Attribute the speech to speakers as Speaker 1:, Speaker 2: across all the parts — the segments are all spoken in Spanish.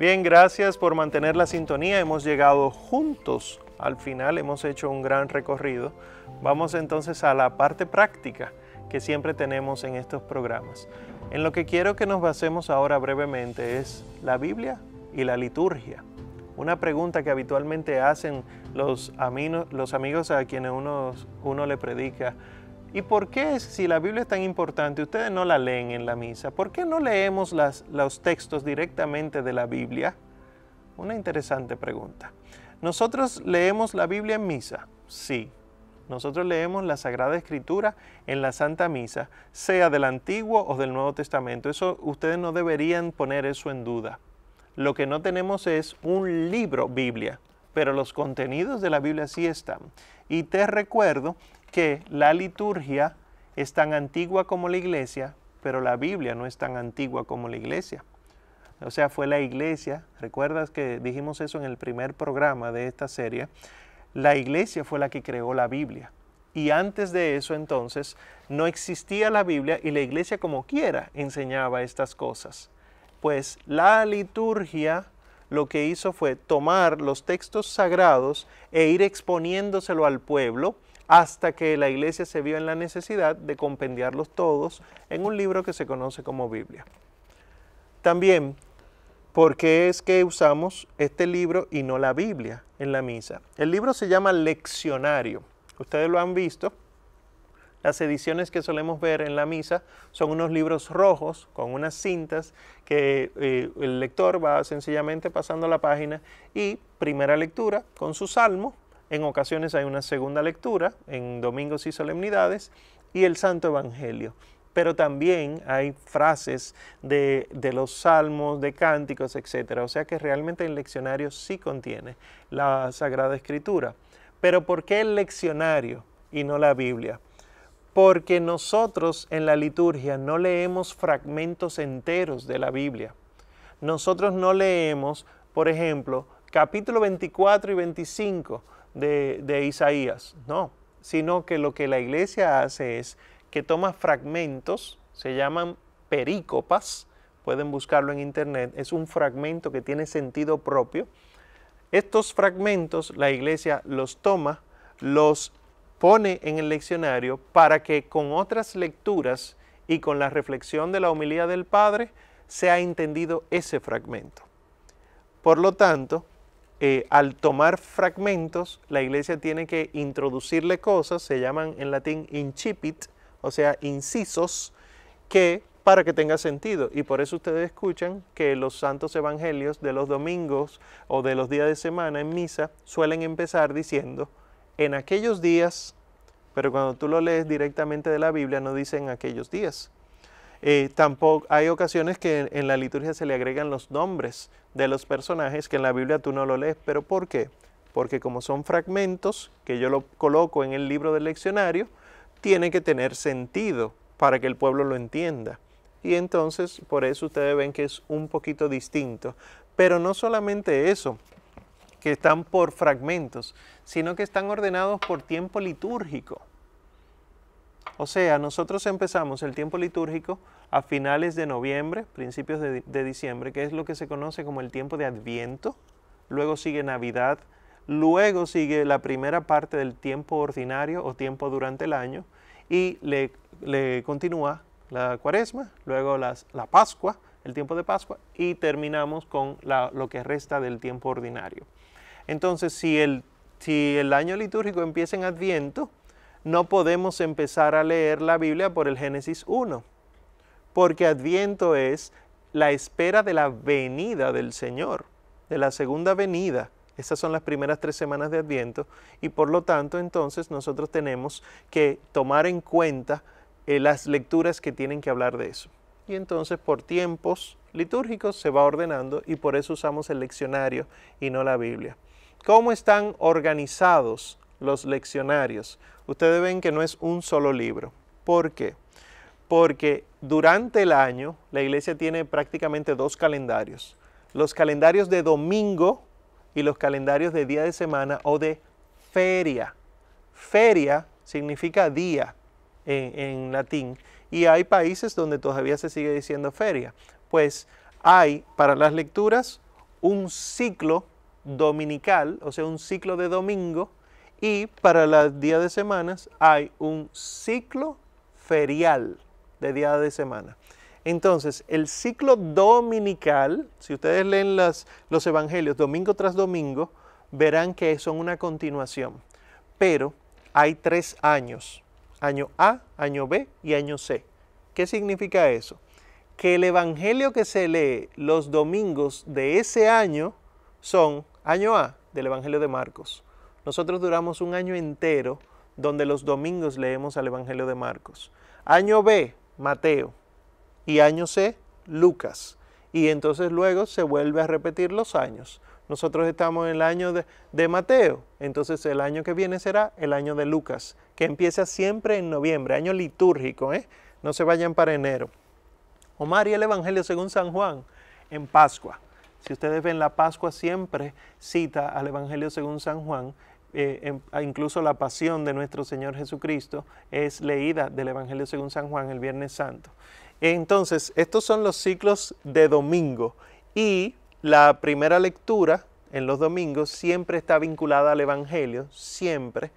Speaker 1: Bien, gracias por mantener la sintonía. Hemos llegado juntos al final, hemos hecho un gran recorrido. Vamos entonces a la parte práctica que siempre tenemos en estos programas. En lo que quiero que nos basemos ahora brevemente es la Biblia y la liturgia. Una pregunta que habitualmente hacen los, amigos a quienes uno, uno le predica ¿Y por qué, si la Biblia es tan importante, ustedes no la leen en la misa? ¿Por qué no leemos las, los textos directamente de la Biblia? Una interesante pregunta. ¿Nosotros leemos la Biblia en misa? Sí. Nosotros leemos la Sagrada Escritura en la Santa Misa, sea del Antiguo o del Nuevo Testamento. Eso ustedes no deberían poner eso en duda. Lo que no tenemos es un libro Biblia, pero los contenidos de la Biblia sí están. Y te recuerdo que la liturgia es tan antigua como la iglesia, pero la Biblia no es tan antigua como la iglesia. O sea, fue la iglesia, recuerdas que dijimos eso en el primer programa de esta serie, la iglesia fue la que creó la Biblia. Y antes de eso entonces no existía la Biblia y la iglesia como quiera enseñaba estas cosas. Pues la liturgia lo que hizo fue tomar los textos sagrados e ir exponiéndoselo al pueblo hasta que la iglesia se vio en la necesidad de compendiarlos todos en un libro que se conoce como Biblia. También, ¿por qué es que usamos este libro y no la Biblia en la misa? El libro se llama Leccionario. Ustedes lo han visto. Las ediciones que solemos ver en la misa son unos libros rojos con unas cintas que eh, el lector va sencillamente pasando la página y primera lectura con su salmo, en ocasiones hay una segunda lectura, en domingos y solemnidades, y el Santo Evangelio. Pero también hay frases de, los salmos, de cánticos, etc. O sea que realmente el leccionario sí contiene la Sagrada Escritura. Pero ¿por qué el leccionario y no la Biblia? Porque nosotros en la liturgia no leemos fragmentos enteros de la Biblia. Nosotros no leemos, por ejemplo, capítulo 24 y 25 de, Isaías, no, sino que lo que la iglesia hace es que toma fragmentos, se llaman pericopas, pueden buscarlo en internet, es un fragmento que tiene sentido propio. Estos fragmentos la iglesia los toma, los pone en el leccionario para que con otras lecturas y con la reflexión de la humildad del Padre sea entendido ese fragmento. Por lo tanto, eh, al tomar fragmentos, la iglesia tiene que introducirle cosas, se llaman en latín incipit, o sea, incisos, que para que tenga sentido. Y por eso ustedes escuchan que los santos evangelios de los domingos o de los días de semana en misa suelen empezar diciendo, en aquellos días, pero cuando tú lo lees directamente de la Biblia no dicen aquellos días, eh, tampoco hay ocasiones que en, en, la liturgia se le agregan los nombres de los personajes que en la Biblia tú no lo lees. ¿Pero por qué? Porque como son fragmentos que yo lo coloco en el libro del leccionario, tiene que tener sentido para que el pueblo lo entienda. Y entonces por eso ustedes ven que es un poquito distinto. Pero no solamente eso, que están por fragmentos, sino que están ordenados por tiempo litúrgico. O sea, nosotros empezamos el tiempo litúrgico a finales de noviembre, principios de, diciembre, que es lo que se conoce como el tiempo de Adviento. Luego sigue Navidad, luego sigue la primera parte del tiempo ordinario o tiempo durante el año y le, continúa la cuaresma, luego la Pascua, el tiempo de Pascua y terminamos con lo que resta del tiempo ordinario. Entonces, si si el año litúrgico empieza en Adviento, no podemos empezar a leer la Biblia por el Génesis 1, porque Adviento es la espera de la venida del Señor, de la segunda venida. Estas son las primeras tres semanas de Adviento y por lo tanto entonces nosotros tenemos que tomar en cuenta eh, las lecturas que tienen que hablar de eso. Y entonces por tiempos litúrgicos se va ordenando y por eso usamos el leccionario y no la Biblia. ¿Cómo están organizados los leccionarios? ustedes ven que no es un solo libro. ¿Por qué? Porque durante el año la iglesia tiene prácticamente dos calendarios. Los calendarios de domingo y los calendarios de día de semana o de feria. Feria significa día en, latín y hay países donde todavía se sigue diciendo feria. Pues hay para las lecturas un ciclo dominical, o sea, un ciclo de domingo y para los días de semanas hay un ciclo ferial de día de semana. Entonces, el ciclo dominical, si ustedes leen los evangelios domingo tras domingo, verán que son una continuación. Pero hay tres años, año A, año B y año C. ¿Qué significa eso? Que el evangelio que se lee los domingos de ese año son año A del evangelio de Marcos, nosotros duramos un año entero donde los domingos leemos al Evangelio de Marcos. Año B, Mateo. Y año C, Lucas. Y entonces luego se vuelve a repetir los años. Nosotros estamos en el año de, Mateo, entonces el año que viene será el año de Lucas, que empieza siempre en noviembre, año litúrgico, ¿eh? No se vayan para enero. Omar y el Evangelio según San Juan, en Pascua. Si ustedes ven la Pascua siempre cita al Evangelio según San Juan, eh, incluso la pasión de nuestro Señor Jesucristo es leída del Evangelio según San Juan el Viernes Santo. Entonces, estos son los ciclos de domingo y la primera lectura en los domingos siempre está vinculada al Evangelio, siempre.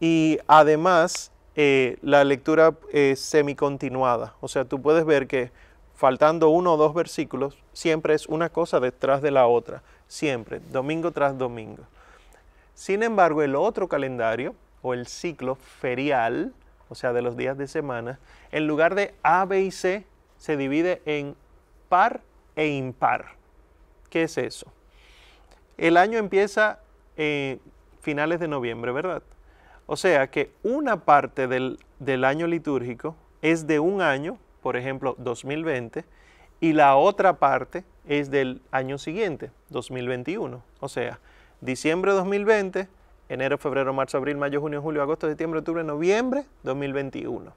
Speaker 1: Y además, eh, la lectura es eh, semicontinuada. O sea, tú puedes ver que faltando uno o dos versículos, siempre es una cosa detrás de la otra, siempre, domingo tras domingo. Sin embargo, el otro calendario, o el ciclo ferial, o sea, de los días de semana, en lugar de A, B y C, se divide en par e impar. ¿Qué es eso? El año empieza en eh, finales de noviembre, ¿verdad? O sea que una parte del, del año litúrgico es de un año por ejemplo, 2020, y la otra parte es del año siguiente, 2021. O sea, diciembre 2020, enero, febrero, marzo, abril, mayo, junio, julio, agosto, septiembre, octubre, noviembre 2021.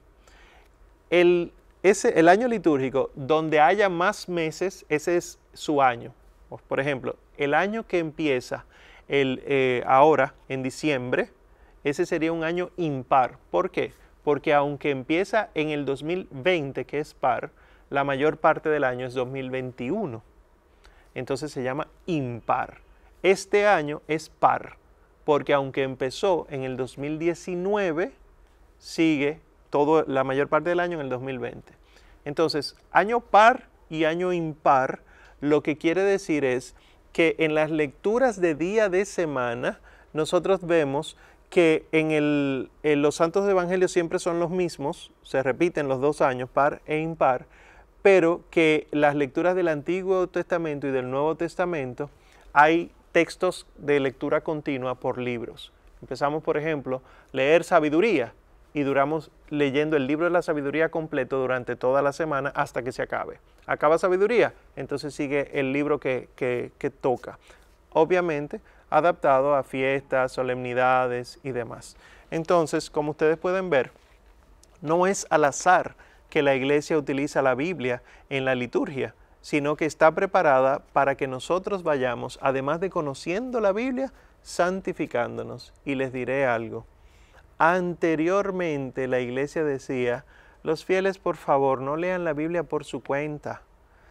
Speaker 1: El, ese, el año litúrgico, donde haya más meses, ese es su año. Pues, por ejemplo, el año que empieza el, eh, ahora, en diciembre, ese sería un año impar. ¿Por qué? porque aunque empieza en el 2020, que es par, la mayor parte del año es 2021. Entonces se llama impar. Este año es par, porque aunque empezó en el 2019, sigue todo, la mayor parte del año en el 2020. Entonces, año par y año impar lo que quiere decir es que en las lecturas de día de semana nosotros vemos que en, el, los santos de evangelio siempre son los mismos, se repiten los dos años, par e impar, pero que las lecturas del Antiguo Testamento y del Nuevo Testamento hay textos de lectura continua por libros. Empezamos, por ejemplo, leer sabiduría y duramos leyendo el libro de la sabiduría completo durante toda la semana hasta que se acabe. Acaba sabiduría, entonces sigue el libro que, que, que toca obviamente adaptado a fiestas, solemnidades y demás. Entonces, como ustedes pueden ver, no es al azar que la iglesia utiliza la Biblia en la liturgia, sino que está preparada para que nosotros vayamos, además de conociendo la Biblia, santificándonos. Y les diré algo. Anteriormente la iglesia decía, los fieles por favor no lean la Biblia por su cuenta,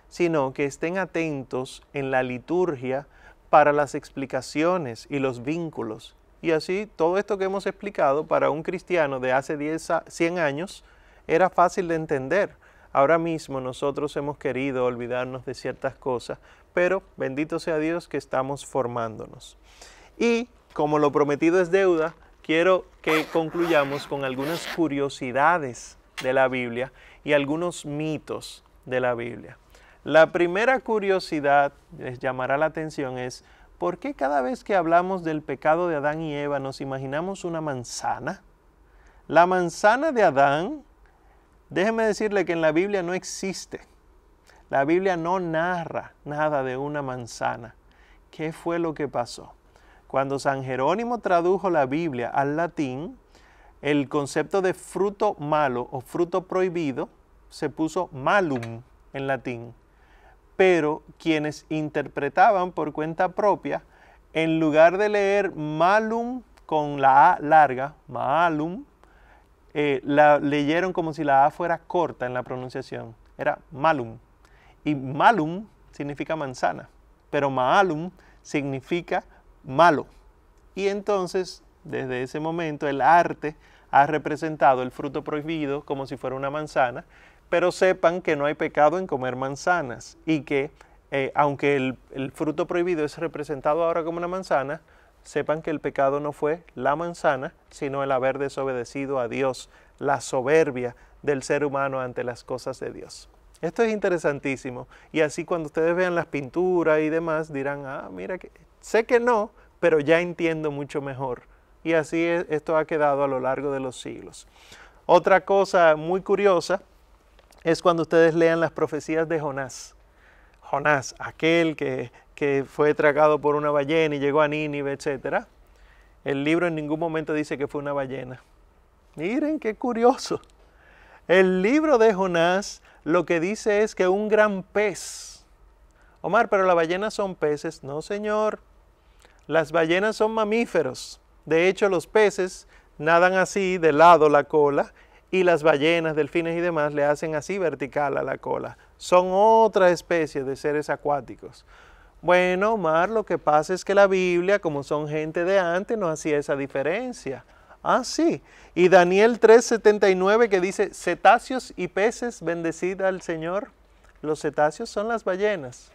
Speaker 1: sino que estén atentos en la liturgia para las explicaciones y los vínculos. Y así todo esto que hemos explicado para un cristiano de hace 10 100 años era fácil de entender. Ahora mismo nosotros hemos querido olvidarnos de ciertas cosas, pero bendito sea Dios que estamos formándonos. Y como lo prometido es deuda, quiero que concluyamos con algunas curiosidades de la Biblia y algunos mitos de la Biblia. La primera curiosidad les llamará la atención es, ¿por qué cada vez que hablamos del pecado de Adán y Eva nos imaginamos una manzana? La manzana de Adán, déjeme decirle que en la Biblia no existe. La Biblia no narra nada de una manzana. ¿Qué fue lo que pasó? Cuando San Jerónimo tradujo la Biblia al latín, el concepto de fruto malo o fruto prohibido se puso malum en latín, pero quienes interpretaban por cuenta propia, en lugar de leer malum con la A larga, malum, eh, la leyeron como si la A fuera corta en la pronunciación. Era malum. Y malum significa manzana, pero malum significa malo. Y entonces, desde ese momento, el arte ha representado el fruto prohibido como si fuera una manzana pero sepan que no hay pecado en comer manzanas y que eh, aunque el, fruto prohibido es representado ahora como una manzana, sepan que el pecado no fue la manzana, sino el haber desobedecido a Dios, la soberbia del ser humano ante las cosas de Dios. Esto es interesantísimo y así cuando ustedes vean las pinturas y demás dirán, ah, mira, que sé que no, pero ya entiendo mucho mejor. Y así e-, esto ha quedado a lo largo de los siglos. Otra cosa muy curiosa es cuando ustedes lean las profecías de Jonás. Jonás, aquel que, fue tragado por una ballena y llegó a Nínive, etc. El libro en ningún momento dice que fue una ballena. Miren qué curioso. El libro de Jonás lo que dice es que un gran pez. Omar, pero las ballenas son peces. No, señor. Las ballenas son mamíferos. De hecho, los peces nadan así, de lado la cola, y las ballenas, delfines y demás le hacen así vertical a la cola. Son otra especie de seres acuáticos. Bueno, Omar, lo que pasa es que la Biblia, como son gente de antes, no hacía esa diferencia. Ah, sí. Y Daniel 79, que dice, cetáceos y peces, bendecida al Señor. Los cetáceos son las ballenas.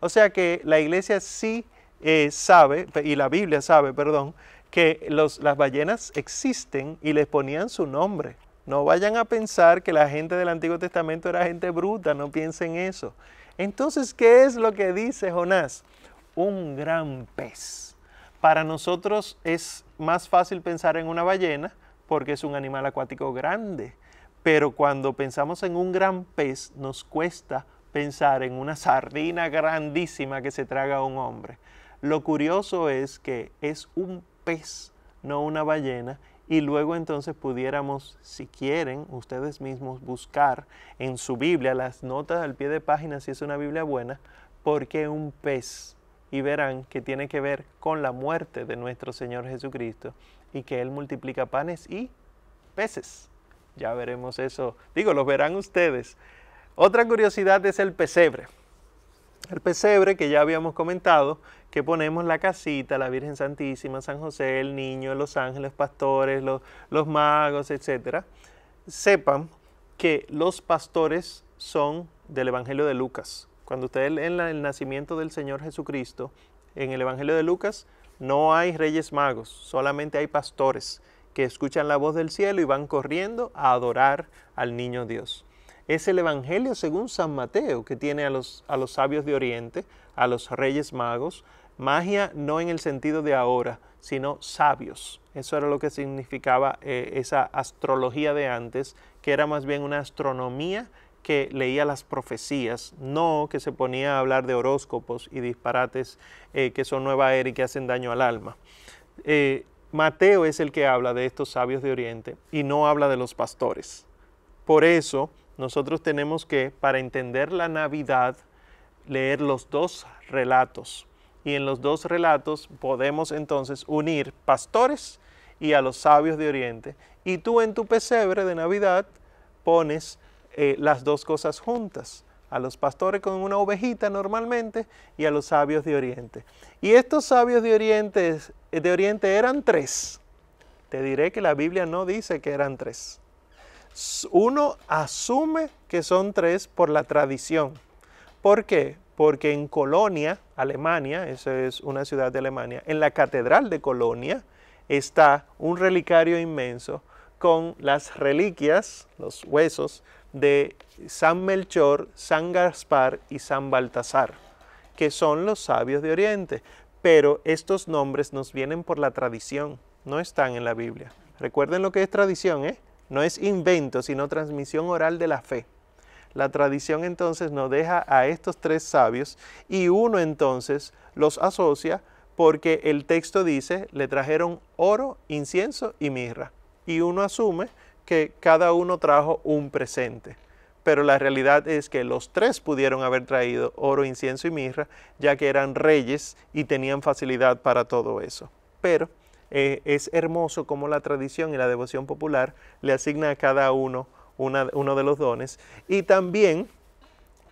Speaker 1: O sea que la iglesia sí eh, sabe, y la Biblia sabe, perdón, que las ballenas existen y les ponían su nombre. No vayan a pensar que la gente del Antiguo Testamento era gente bruta, no piensen eso. Entonces, ¿qué es lo que dice Jonás? Un gran pez. Para nosotros es más fácil pensar en una ballena porque es un animal acuático grande, pero cuando pensamos en un gran pez nos cuesta pensar en una sardina grandísima que se traga a un hombre. Lo curioso es que es un pez, no una ballena, y luego entonces pudiéramos, si quieren, ustedes mismos buscar en su Biblia las notas al pie de página, si es una Biblia buena, porque un pez? Y verán que tiene que ver con la muerte de nuestro Señor Jesucristo y que Él multiplica panes y peces. Ya veremos eso. Digo, lo verán ustedes. Otra curiosidad es el pesebre. El pesebre que ya habíamos comentado, que ponemos la casita, la Virgen Santísima, San José, el niño, los ángeles, pastores, los, magos, etc. Sepan que los pastores son del Evangelio de Lucas. Cuando ustedes leen el nacimiento del Señor Jesucristo, en el Evangelio de Lucas no hay reyes magos, solamente hay pastores que escuchan la voz del cielo y van corriendo a adorar al niño Dios es el Evangelio según San Mateo, que tiene a los, a los sabios de Oriente, a los reyes magos, magia no en el sentido de ahora, sino sabios. Eso era lo que significaba eh, esa astrología de antes, que era más bien una astronomía que leía las profecías, no que se ponía a hablar de horóscopos y disparates eh, que son nueva era y que hacen daño al alma. Eh, Mateo es el que habla de estos sabios de Oriente y no habla de los pastores. Por eso, nosotros tenemos que, para entender la Navidad, leer los dos relatos. Y en los dos relatos podemos entonces unir pastores y a los sabios de Oriente. Y tú en tu pesebre de Navidad pones eh, las dos cosas juntas, a los pastores con una ovejita normalmente y a los sabios de Oriente. Y estos sabios de Oriente, de Oriente eran tres. Te diré que la Biblia no dice que eran tres uno asume que son tres por la tradición. ¿Por qué? Porque en Colonia, Alemania, esa es una ciudad de Alemania, en la catedral de Colonia está un relicario inmenso con las reliquias, los huesos, de San Melchor, San Gaspar y San Baltasar, que son los sabios de Oriente. Pero estos nombres nos vienen por la tradición, no están en la Biblia. Recuerden lo que es tradición, ¿eh? No es invento, sino transmisión oral de la fe. La tradición entonces nos deja a estos tres sabios y uno entonces los asocia porque el texto dice, le trajeron oro, incienso y mirra. Y uno asume que cada uno trajo un presente. Pero la realidad es que los tres pudieron haber traído oro, incienso y mirra, ya que eran reyes y tenían facilidad para todo eso. Pero eh, es hermoso cómo la tradición y la devoción popular le asigna a cada uno uno de los dones. Y también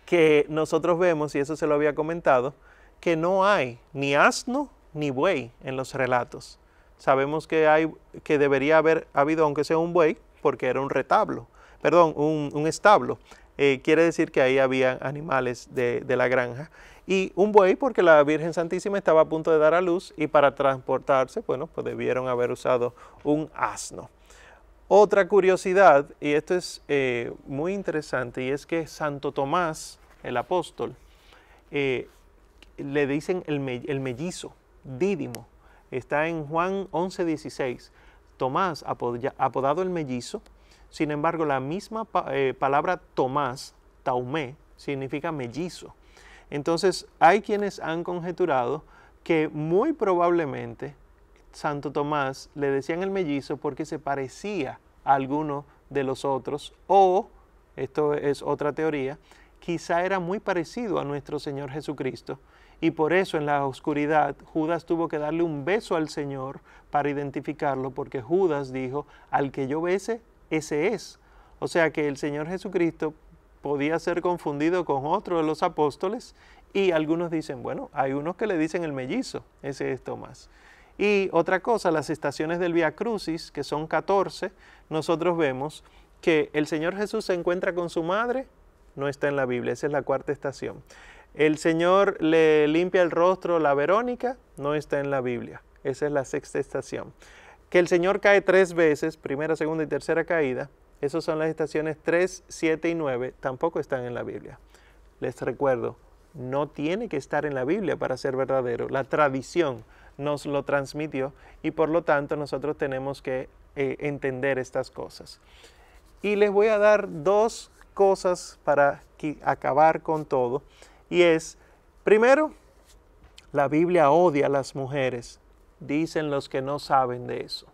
Speaker 1: que nosotros vemos, y eso se lo había comentado, que no hay ni asno ni buey en los relatos. Sabemos que, hay, que debería haber habido, aunque sea un buey, porque era un retablo, perdón, un establo. Eh, quiere decir que ahí había animales de, la granja y un buey porque la Virgen Santísima estaba a punto de dar a luz y para transportarse, bueno, pues debieron haber usado un asno. Otra curiosidad, y esto es eh, muy interesante, y es que Santo Tomás, el apóstol, eh, le dicen el, mellizo, Dídimo, está en Juan 11, 16. Tomás, apodado el mellizo, sin embargo, la misma eh, palabra Tomás, Taumé, significa mellizo. Entonces, hay quienes han conjeturado que muy probablemente Santo Tomás le decían el mellizo porque se parecía a alguno de los otros o, esto es otra teoría, quizá era muy parecido a nuestro Señor Jesucristo y por eso en la oscuridad Judas tuvo que darle un beso al Señor para identificarlo porque Judas dijo, al que yo bese, ese es. O sea que el Señor Jesucristo podía ser confundido con otro de los apóstoles y algunos dicen, bueno, hay unos que le dicen el mellizo, ese es Tomás. Y otra cosa, las estaciones del Via Crucis, que son 14, nosotros vemos que el Señor Jesús se encuentra con su madre, no está en la Biblia, esa es la cuarta estación. El Señor le limpia el rostro a la Verónica, no está en la Biblia, esa es la sexta estación que el Señor cae tres veces, primera, segunda y tercera caída, esas son las estaciones 3, 7 y 9, tampoco están en la Biblia. Les recuerdo, no tiene que estar en la Biblia para ser verdadero. La tradición nos lo transmitió y por lo tanto nosotros tenemos que eh, entender estas cosas. Y les voy a dar dos cosas para acabar con todo. Y es, primero, la Biblia odia a las mujeres, dicen los que no saben de eso.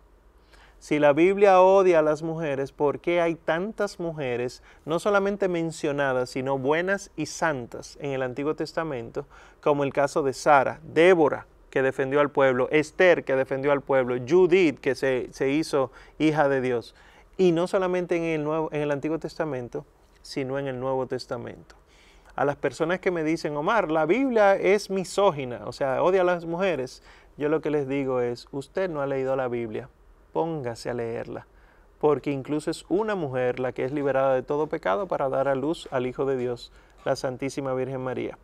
Speaker 1: Si la Biblia odia a las mujeres, ¿por qué hay tantas mujeres, no solamente mencionadas, sino buenas y santas en el Antiguo Testamento, como el caso de Sara, Débora, que defendió al pueblo, Esther, que defendió al pueblo, Judith, que se, se hizo hija de Dios? Y no solamente en el, Nuevo, en el Antiguo Testamento, sino en el Nuevo Testamento a las personas que me dicen, Omar, la Biblia es misógina, o sea, odia a las mujeres, yo lo que les digo es, usted no ha leído la Biblia póngase a leerla, porque incluso es una mujer la que es liberada de todo pecado para dar a luz al Hijo de Dios, la Santísima Virgen María.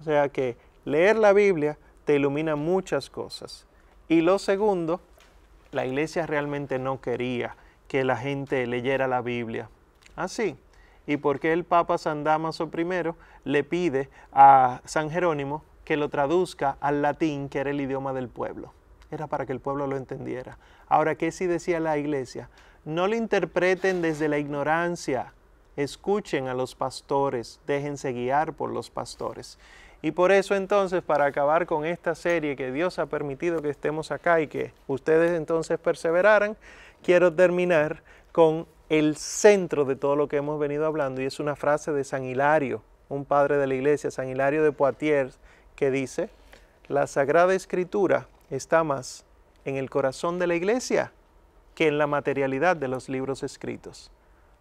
Speaker 1: O sea que leer la Biblia te ilumina muchas cosas. Y lo segundo, la iglesia realmente no quería que la gente leyera la Biblia. Así. Ah, ¿Y por qué el Papa San Damaso I le pide a San Jerónimo que lo traduzca al latín, que era el idioma del pueblo? era para que el pueblo lo entendiera. Ahora, ¿qué si decía la iglesia? No le interpreten desde la ignorancia, escuchen a los pastores, déjense guiar por los pastores. Y por eso entonces, para acabar con esta serie que Dios ha permitido que estemos acá y que ustedes entonces perseveraran, quiero terminar con el centro de todo lo que hemos venido hablando y es una frase de San Hilario, un padre de la iglesia, San Hilario de Poitiers, que dice, la Sagrada Escritura está más en el corazón de la iglesia que en la materialidad de los libros escritos.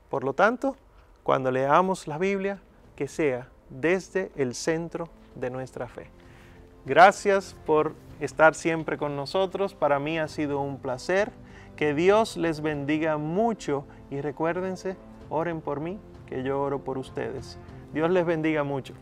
Speaker 1: Por lo tanto, cuando leamos la Biblia, que sea desde el centro de nuestra fe. Gracias por estar siempre con nosotros. Para mí ha sido un placer. Que Dios les bendiga mucho y recuérdense, oren por mí, que yo oro por ustedes. Dios les bendiga mucho.